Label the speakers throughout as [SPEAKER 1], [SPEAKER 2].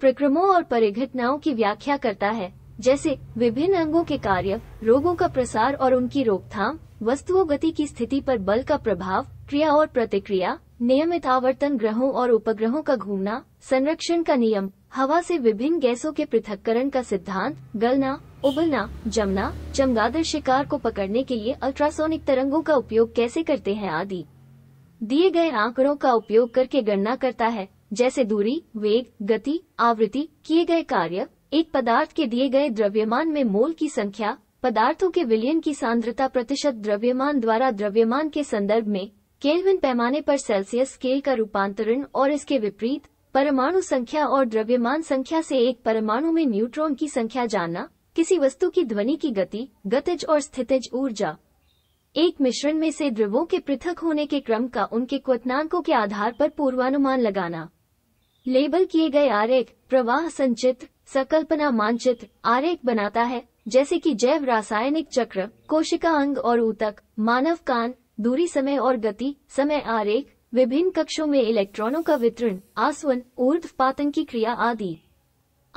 [SPEAKER 1] प्रक्रमों और परिघटनाओं की व्याख्या करता है जैसे विभिन्न अंगों के कार्य रोगों का प्रसार और उनकी रोकथाम वस्तुओं गति की स्थिति पर बल का प्रभाव क्रिया और प्रतिक्रिया नियमित आवर्तन ग्रहों और उपग्रहों का घूमना संरक्षण का नियम हवा से विभिन्न गैसों के पृथककरण का सिद्धांत गलना उबलना जमना चमगादड़ शिकार को पकड़ने के लिए अल्ट्रासोनिक तरंगों का उपयोग कैसे करते हैं आदि दिए गए आंकड़ों का उपयोग करके गणना करता है जैसे दूरी वेग गति आवृत्ति किए गए कार्य एक पदार्थ के दिए गए द्रव्यमान में मोल की संख्या पदार्थों के विलयन की सांद्रता प्रतिशत द्रव्यमान द्वारा द्रव्यमान के संदर्भ में केल्विन पैमाने पर सेल्सियस स्केल का रूपांतरण और इसके विपरीत परमाणु संख्या और द्रव्यमान संख्या से एक परमाणु में न्यूट्रॉन की संख्या जानना किसी वस्तु की ध्वनि की गति गतिज और स्थितिज ऊर्जा एक मिश्रण में से द्रवों के पृथक होने के क्रम का उनके क्वनाकों के आधार पर पूर्वानुमान लगाना लेबल किए गए आरेख प्रवाह संचित संकल्पना मानचित्र आरेख बनाता है जैसे कि जैव रासायनिक चक्र कोशिका अंग और ऊतक मानव कान दूरी समय और गति समय आरेख विभिन्न कक्षों में इलेक्ट्रॉनों का वितरण आसवन ऊर्ध पातन की क्रिया आदि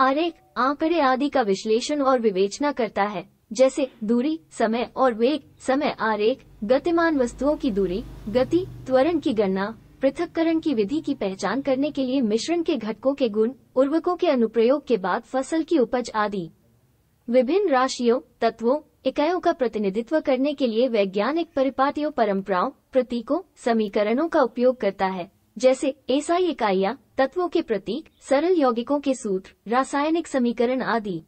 [SPEAKER 1] आरेख आंकड़े आदि का विश्लेषण और विवेचना करता है जैसे दूरी समय और वेग समय आरेख गतिमान वस्तुओं की दूरी गति त्वरण की गणना पृथककरण की विधि की पहचान करने के लिए मिश्रण के घटकों के गुण उर्वकों के अनुप्रयोग के बाद फसल की उपज आदि विभिन्न राशियों तत्वों इकाइयों का प्रतिनिधित्व करने के लिए वैज्ञानिक परिपाटियों परंपराओं प्रतीकों समीकरणों का उपयोग करता है जैसे ऐसा इकाइया तत्वों के प्रतीक सरल यौगिकों के सूत्र रासायनिक समीकरण आदि